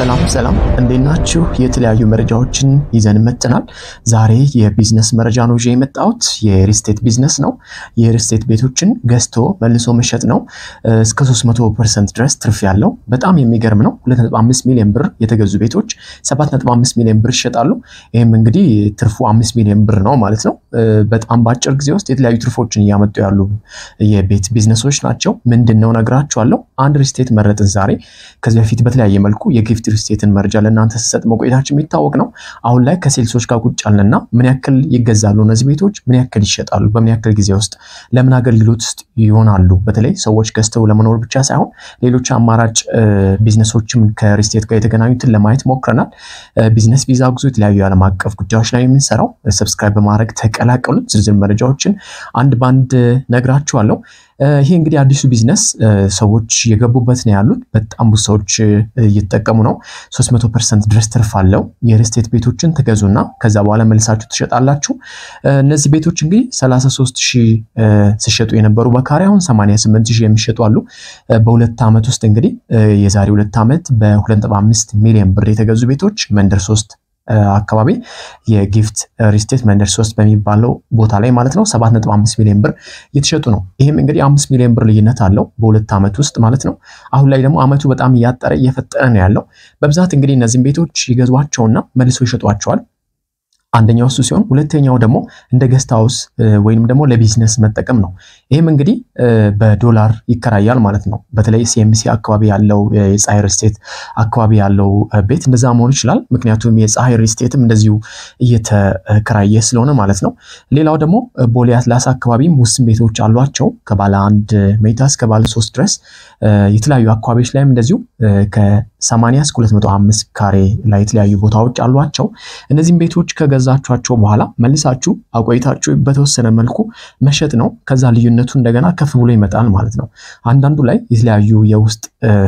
ሰላም ሰላም፣ እንዴት ናችሁ? የተለያዩ መረጃዎችን ይዘን መጥተናል። ዛሬ የቢዝነስ መረጃ ነው ይዤ የመጣሁት። የሪስቴት ቢዝነስ ነው። የሪስቴት ቤቶችን ገዝቶ መልሶ መሸጥ ነው። እስከ 300 ፐርሰንት ድረስ ትርፍ ያለው በጣም የሚገርም ነው። 2.5 ሚሊዮን ብር የተገዙ ቤቶች 7.5 ሚሊዮን ብር ይሸጣሉ። ይህም እንግዲህ ትርፉ 5 ሚሊዮን ብር ነው ማለት ነው። በጣም በአጭር ጊዜ ውስጥ የተለያዩ ትርፎችን እያመጡ ያሉ የቤት ቢዝነሶች ናቸው። ምንድን ነው አለው አንድ ሪስቴት መረጥን ዛሬ ከዚህ በፊት በተለያየ መልኩ የጊፍት የሪል ስቴትን መረጃ ለእናንተ ስሰጥ መቆየታችን የሚታወቅ ነው። አሁን ላይ ከሴልሶች ጋር ቁጭ አልንና ምን ያክል ይገዛሉ እነዚህ ቤቶች፣ ምን ያክል ይሸጣሉ፣ በምን ያክል ጊዜ ውስጥ ለምን አገልግሎት ውስጥ ይሆናሉ። በተለይ ሰዎች ገዝተው ለመኖር ብቻ ሳይሆን ሌሎች አማራጭ ቢዝነሶችም ከሪስቴት ጋር የተገናኙትን ለማየት ሞክረናል። ቢዝነስ ቪዛ ጉዞ፣ የተለያዩ የዓለም አቀፍ ጉዳዮች ላይ የምንሰራው ሰብስክራይብ በማድረግ ተቀላቀሉት። ዝርዝር መረጃዎችን አንድ በአንድ ነግራችኋለሁ። ይሄ እንግዲህ አዲሱ ቢዝነስ ሰዎች የገቡበት ነው ያሉት። በጣም ብዙ ሰዎች እየተጠቀሙ ነው። 300 ፐርሰንት ድረስ ትርፍ አለው። የሪስቴት ቤቶችን ትገዙና ከዛ በኋላ መልሳችሁ ትሸጣላችሁ። እነዚህ ቤቶች እንግዲህ 33 ሺህ ሲሸጡ የነበሩ በካሬ አሁን 88 ሺህ የሚሸጡ አሉ። በሁለት ዓመት ውስጥ እንግዲህ የዛሬ ሁለት ዓመት በ2.5 ሚሊዮን ብር የተገዙ ቤቶች መንደር 3 አካባቢ የጊፍት ሪስቴት መንደር ሶስት በሚባለው ቦታ ላይ ማለት ነው 7.5 ሚሊዮን ብር እየተሸጡ ነው። ይህም እንግዲህ 5 ሚሊዮን ብር ልዩነት አለው በሁለት ዓመት ውስጥ ማለት ነው። አሁን ላይ ደግሞ ዓመቱ በጣም እያጠረ እየፈጠነ ነው ያለው። በብዛት እንግዲህ እነዚህም ቤቶች ይገዟቸውና መልሶ ይሸጧቸዋል። አንደኛው እሱ ሲሆን ሁለተኛው ደግሞ እንደ ገስት ሃውስ ወይንም ደግሞ ለቢዝነስ መጠቀም ነው። ይህም እንግዲህ በዶላር ይከራያል ማለት ነው። በተለይ ሲኤምሲ አካባቢ ያለው የፀሐይ ሪስቴት አካባቢ ያለው ቤት እንደዛ መሆን ይችላል። ምክንያቱም የፀሐይ ሪስቴትም እንደዚሁ እየተከራየ ስለሆነ ማለት ነው። ሌላው ደግሞ ቦሌ አትላስ አካባቢም ውስን ቤቶች አሏቸው ከባለ አንድ መኝታ እስከ ባለ ሶስት ድረስ የተለያዩ አካባቢዎች ላይም እንደዚሁ ከ80 እስከ 205 ካሬ ላይ የተለያዩ ቦታዎች አሏቸው። እነዚህም ቤቶች ከገዛችኋቸው በኋላ መልሳችሁ አቆይታችሁ በተወሰነ መልኩ መሸጥ ነው። ከዛ ልዩነቱ እንደገና ከፍ ብሎ ይመጣል ማለት ነው። አንዳንዱ ላይ የተለያዩ የውስጥ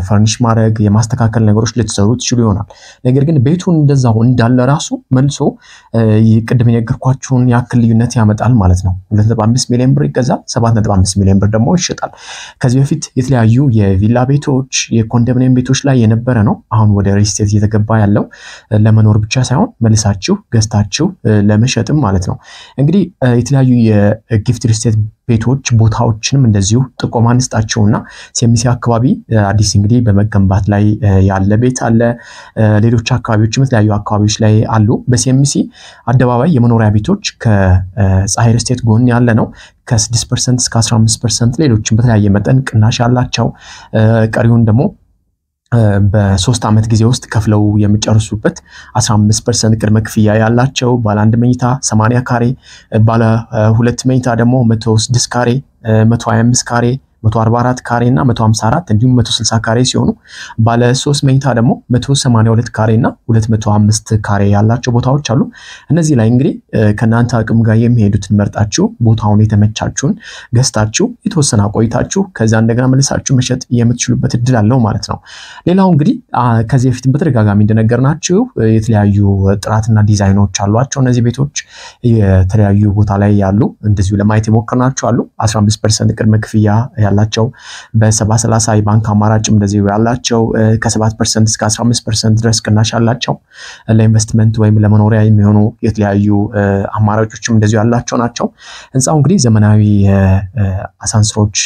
ፈርኒሽ ማድረግ የማስተካከል ነገሮች ልትሰሩ ትችሉ ይሆናል። ነገር ግን ቤቱ እንደዛው እንዳለ ራሱ መልሶ ቅድም የነገርኳችሁን ያክል ልዩነት ያመጣል ማለት ነው። 2.5 ሚሊዮን ብር ይገዛል፣ 7.5 ሚሊዮን ብር ደግሞ ይሸጣል። ከዚህ በፊት የተለያዩ የቪላ ቤቶች የኮንዶሚኒየም ቤቶች ላይ የነበረ ነው። አሁን ወደ ሪስቴት እየተገባ ያለው ለመኖር ብቻ ሳይሆን መልሳችሁ ገዝታችሁ ለመሸጥም ማለት ነው። እንግዲህ የተለያዩ የጊፍት ሪስቴት ቤቶች ቦታዎችንም እንደዚሁ ጥቆማ እና ሴሚሴ አካባቢ አዲስ እንግዲህ በመገንባት ላይ ያለ ቤት አለ። ሌሎች አካባቢዎችም የተለያዩ አካባቢዎች ላይ አሉ። በሴሚሲ አደባባይ የመኖሪያ ቤቶች ከፀሐይ ሪስቴት ጎን ያለ ነው ከ6 ፐርሰንት እስከ 15 ፐርሰንት ሌሎችም በተለያየ መጠን ቅናሽ ያላቸው ቀሪውን ደግሞ በሶስት ዓመት ጊዜ ውስጥ ከፍለው የሚጨርሱበት 15 ፐርሰንት ቅድመ ክፍያ ያላቸው ባለ አንድ መኝታ 80 ካሬ፣ ባለ ሁለት መኝታ ደግሞ 106 ካሬ፣ 125 ካሬ 144 ካሬ እና 154 እንዲሁም 160 ካሬ ሲሆኑ ባለ 3 መኝታ ደግሞ 182 ካሬ እና 205 ካሬ ያላቸው ቦታዎች አሉ። እነዚህ ላይ እንግዲህ ከእናንተ አቅም ጋር የሚሄዱትን መርጣችሁ ቦታውን የተመቻችሁን ገዝታችሁ የተወሰነ ቆይታችሁ ከዛ እንደገና መልሳችሁ መሸጥ የምትችሉበት እድል አለው ማለት ነው። ሌላው እንግዲህ ከዚህ በፊት በተደጋጋሚ እንደነገርናችሁ የተለያዩ ጥራትና ዲዛይኖች አሏቸው እነዚህ ቤቶች የተለያዩ ቦታ ላይ ያሉ እንደዚሁ ለማየት የሞከርናቸው አሉ 15 ፐርሰንት ቅድመ ክፍያ ያላቸው በሰባ ሰላሳ የባንክ አማራጭ እንደዚሁ ያላቸው ከሰባት ፐርሰንት እስከ 15 ፐርሰንት ድረስ ቅናሽ ያላቸው ለኢንቨስትመንት ወይም ለመኖሪያ የሚሆኑ የተለያዩ አማራጮችም እንደዚሁ ያላቸው ናቸው። ህንፃው እንግዲህ ዘመናዊ አሳንስሮች፣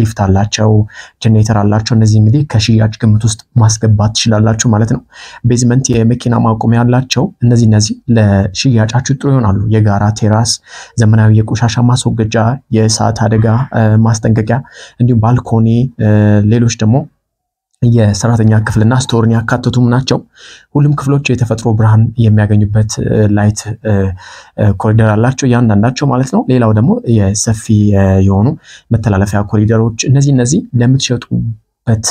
ሊፍት አላቸው፣ ጀኔሬተር አላቸው። እነዚህ እንግዲህ ከሽያጭ ግምት ውስጥ ማስገባት ትችላላችሁ ማለት ነው። ቤዝመንት የመኪና ማቆሚያ አላቸው። እነዚህ እነዚህ ለሽያጫችሁ ጥሩ ይሆናሉ። የጋራ ቴራስ፣ ዘመናዊ የቆሻሻ ማስወገጃ፣ የእሳት አደጋ ማስጠንቀቂያ እንዲሁም ባልኮኒ፣ ሌሎች ደግሞ የሰራተኛ ክፍልና ስቶርን ያካተቱም ናቸው። ሁሉም ክፍሎች የተፈጥሮ ብርሃን የሚያገኙበት ላይት ኮሪደር አላቸው እያንዳንዳቸው ማለት ነው። ሌላው ደግሞ የሰፊ የሆኑ መተላለፊያ ኮሪደሮች እነዚህ እነዚህ ለምትሸጡበት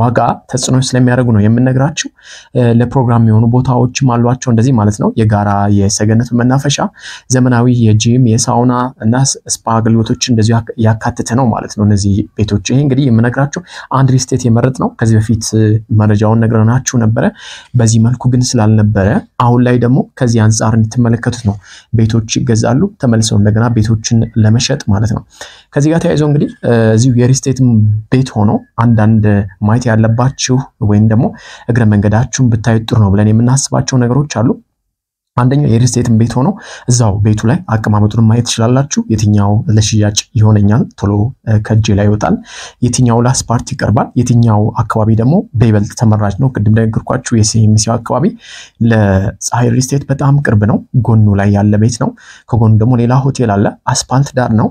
ዋጋ ተጽዕኖ ስለሚያደርጉ ነው የምንነግራችሁ። ለፕሮግራም የሆኑ ቦታዎችም አሏቸው እንደዚህ ማለት ነው። የጋራ የሰገነቱ መናፈሻ ዘመናዊ የጂም የሳውና እና ስፓ አገልግሎቶች እንደዚሁ ያካተተ ነው ማለት ነው እነዚህ ቤቶች። ይሄ እንግዲህ የምነግራችሁ አንድ ሪስቴት የመረጥ ነው። ከዚህ በፊት መረጃውን ነግረናችሁ ነበረ። በዚህ መልኩ ግን ስላልነበረ አሁን ላይ ደግሞ ከዚህ አንጻር እንድትመለከቱት ነው። ቤቶች ይገዛሉ ተመልሰው እንደገና ቤቶችን ለመሸጥ ማለት ነው። ከዚህ ጋር ተያይዞ እንግዲህ እዚሁ የሪስቴት ቤት ሆኖ አንዳንድ ማየት ያለባችሁ ወይም ደግሞ እግረ መንገዳችሁን ብታዩ ጥሩ ነው ብለን የምናስባቸው ነገሮች አሉ። አንደኛው የሪል ስቴትን ቤት ሆኖ እዛው ቤቱ ላይ አቀማመጡን ማየት ትችላላችሁ። የትኛው ለሽያጭ ይሆነኛል ቶሎ ከእጄ ላይ ይወጣል፣ የትኛው ላስፓርት ይቀርባል፣ የትኛው አካባቢ ደግሞ በይበልጥ ተመራጭ ነው። ቅድም ላይ የሲኤምሲ አካባቢ ለፀሐይ ሪል ስቴት በጣም ቅርብ ነው። ጎኑ ላይ ያለ ቤት ነው። ከጎኑ ደግሞ ሌላ ሆቴል አለ። አስፓልት ዳር ነው።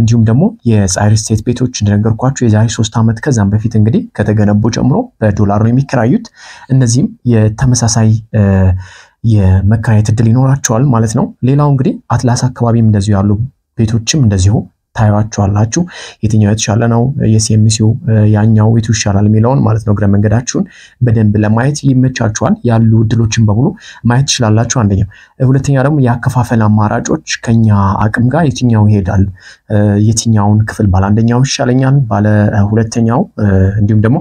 እንዲሁም ደግሞ የፀሐይ ሪል ስቴት ቤቶች እንደነገርኳችሁ የዛሬ ሶስት ዓመት ከዛም በፊት እንግዲህ ከተገነቡ ጀምሮ በዶላር ነው የሚከራዩት። እነዚህም የተመሳሳይ የመከራየት እድል ይኖራቸዋል ማለት ነው። ሌላው እንግዲህ አትላስ አካባቢም እንደዚሁ ያሉ ቤቶችም እንደዚሁ ታዩቸዋላችሁ የትኛው የተሻለ ነው፣ የሲኤምሲው ያኛው የቱ ይሻላል የሚለውን ማለት ነው እግረ መንገዳችሁን በደንብ ለማየት ይመቻችኋል። ያሉ እድሎችን በሙሉ ማየት ትችላላችሁ። አንደኛው። ሁለተኛ ደግሞ የአከፋፈል አማራጮች ከኛ አቅም ጋር የትኛው ይሄዳል፣ የትኛውን ክፍል ባለ አንደኛው ይሻለኛል፣ ባለ ሁለተኛው፣ እንዲሁም ደግሞ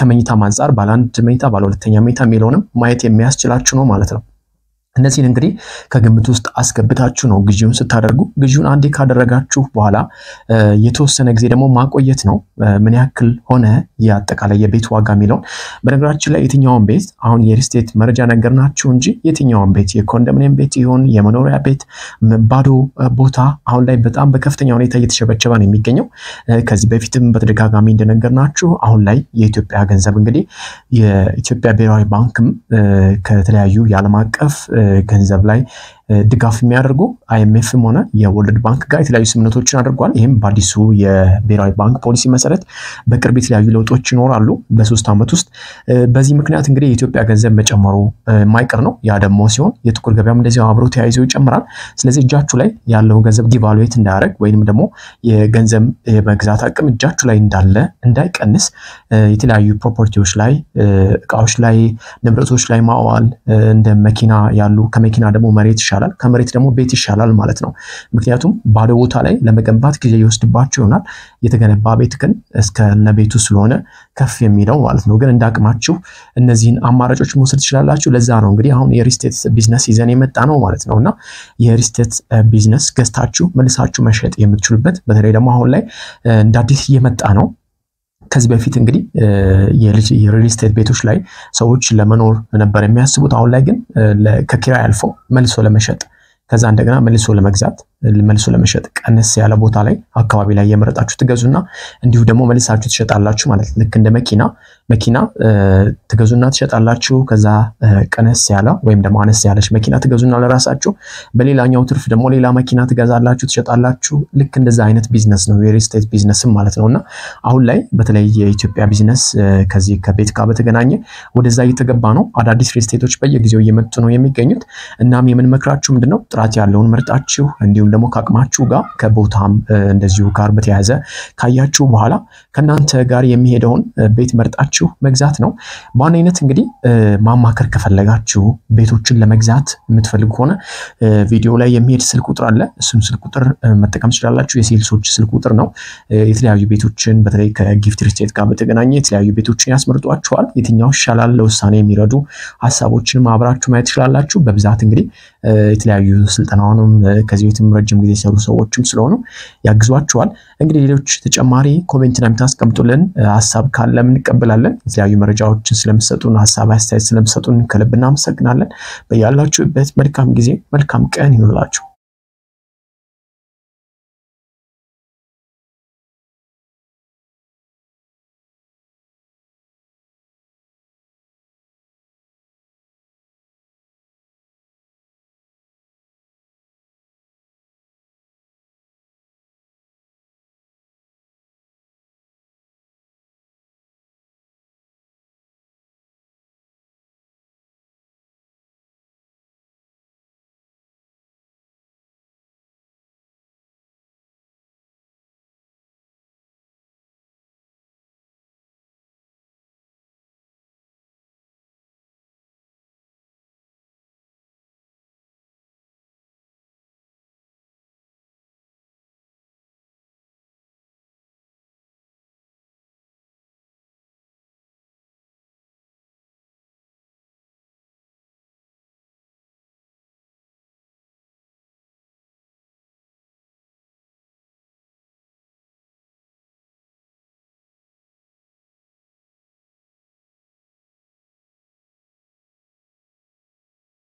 ከመኝታም አንጻር ባለ አንድ መኝታ፣ ባለ ሁለተኛ መኝታ የሚለውንም ማየት የሚያስችላችሁ ነው ማለት ነው። እነዚህን እንግዲህ ከግምት ውስጥ አስገብታችሁ ነው ግዢውን ስታደርጉ። ግዢውን አንዴ ካደረጋችሁ በኋላ የተወሰነ ጊዜ ደግሞ ማቆየት ነው። ምን ያክል ሆነ የአጠቃላይ የቤት ዋጋ የሚለውን በነገራችን ላይ የትኛውን ቤት አሁን የሪስቴት መረጃ ነገር ናቸው እንጂ የትኛውን ቤት የኮንዶሚኒየም ቤት ይሁን የመኖሪያ ቤት ባዶ ቦታ አሁን ላይ በጣም በከፍተኛ ሁኔታ እየተሸበቸበ ነው የሚገኘው። ከዚህ በፊትም በተደጋጋሚ እንደነገር ናችሁ አሁን ላይ የኢትዮጵያ ገንዘብ እንግዲህ የኢትዮጵያ ብሔራዊ ባንክም ከተለያዩ የዓለም አቀፍ ገንዘብ ላይ ድጋፍ የሚያደርጉ አይኤምኤፍም ሆነ የወርልድ ባንክ ጋር የተለያዩ ስምምነቶችን አድርጓል። ይህም በአዲሱ የብሔራዊ ባንክ ፖሊሲ መሰረት በቅርብ የተለያዩ ለውጦች ይኖራሉ በሶስት ዓመት ውስጥ። በዚህ ምክንያት እንግዲህ የኢትዮጵያ ገንዘብ መጨመሩ ማይቀር ነው። ያ ደግሞ ሲሆን የጥቁር ገበያም እንደዚ አብሮ ተያይዞ ይጨምራል። ስለዚህ እጃችሁ ላይ ያለው ገንዘብ ዲቫሉዌት እንዳያደርግ ወይም ደግሞ የገንዘብ መግዛት አቅም እጃችሁ ላይ እንዳለ እንዳይቀንስ የተለያዩ ፕሮፐርቲዎች ላይ፣ እቃዎች ላይ፣ ንብረቶች ላይ ማዋል እንደ መኪና ያሉ ከመኪና ደግሞ መሬት ይሻል ይሻላል፣ ከመሬት ደግሞ ቤት ይሻላል ማለት ነው። ምክንያቱም ባዶ ቦታ ላይ ለመገንባት ጊዜ ይወስድባቸው ይሆናል። የተገነባ ቤት ግን እስከነ ቤቱ ስለሆነ ከፍ የሚለው ማለት ነው። ግን አቅማችሁ እነዚህን አማራጮች መውሰድ ትችላላችሁ። ለዛ ነው እንግዲህ አሁን የሪስቴት ቢዝነስ ይዘን የመጣ ነው ማለት ነው እና የሪስቴት ቢዝነስ ገዝታችሁ መልሳችሁ መሸጥ የምትችሉበት በተለይ ደግሞ አሁን ላይ እንደ አዲስ እየመጣ ነው ከዚህ በፊት እንግዲህ የሪል ስቴት ቤቶች ላይ ሰዎች ለመኖር ነበር የሚያስቡት። አሁን ላይ ግን ከኪራይ አልፎ መልሶ ለመሸጥ ከዛ እንደገና መልሶ ለመግዛት መልሶ ለመሸጥ ቀነስ ያለ ቦታ ላይ አካባቢ ላይ የመረጣችሁ ትገዙና እንዲሁ ደግሞ መልሳችሁ ትሸጣላችሁ ማለት ልክ እንደ መኪና መኪና ትገዙና ትሸጣላችሁ። ከዛ ቀነስ ያለ ወይም ደግሞ አነስ ያለች መኪና ትገዙና ለራሳችሁ፣ በሌላኛው ትርፍ ደግሞ ሌላ መኪና ትገዛላችሁ፣ ትሸጣላችሁ። ልክ እንደዛ አይነት ቢዝነስ ነው የሪል ስቴት ቢዝነስም ማለት ነው። እና አሁን ላይ በተለይ የኢትዮጵያ ቢዝነስ ከዚህ ከቤት ጋር በተገናኘ ወደዛ እየተገባ ነው። አዳዲስ ሪል ስቴቶች በየጊዜው እየመጡ ነው የሚገኙት። እናም የምንመክራችሁ ምንድነው ጥራት ያለውን መርጣችሁ እንዲሁም ደግሞ ከአቅማችሁ ጋር ከቦታም እንደዚሁ ጋር በተያያዘ ካያችሁ በኋላ ከእናንተ ጋር የሚሄደውን ቤት መርጣችሁ መግዛት ነው። በዋነኝነት እንግዲህ ማማከር ከፈለጋችሁ ቤቶችን ለመግዛት የምትፈልጉ ከሆነ ቪዲዮ ላይ የሚሄድ ስልክ ቁጥር አለ። እሱም ስልክ ቁጥር መጠቀም ትችላላችሁ። የሴልሶች ስልክ ቁጥር ነው። የተለያዩ ቤቶችን በተለይ ከጊፍት ሪስቴት ጋር በተገናኘ የተለያዩ ቤቶችን ያስመርጧችኋል። የትኛው ይሻላል ለውሳኔ የሚረዱ ሀሳቦችን ማብራችሁ ማየት ትችላላችሁ። በብዛት እንግዲህ የተለያዩ ስልጠናውንም ከዚህ ቤትም ረጅም ጊዜ የሰሩ ሰዎችም ስለሆኑ ያግዟቸዋል። እንግዲህ ሌሎች ተጨማሪ ኮሜንትና የምታስቀምጡልን ሀሳብ ካለም እንቀበላለን። የተለያዩ መረጃዎችን ስለምሰጡን ሀሳብ አስተያየት ስለምሰጡን ከልብ እናመሰግናለን። በያላችሁበት መልካም ጊዜ መልካም ቀን ይኑላችሁ።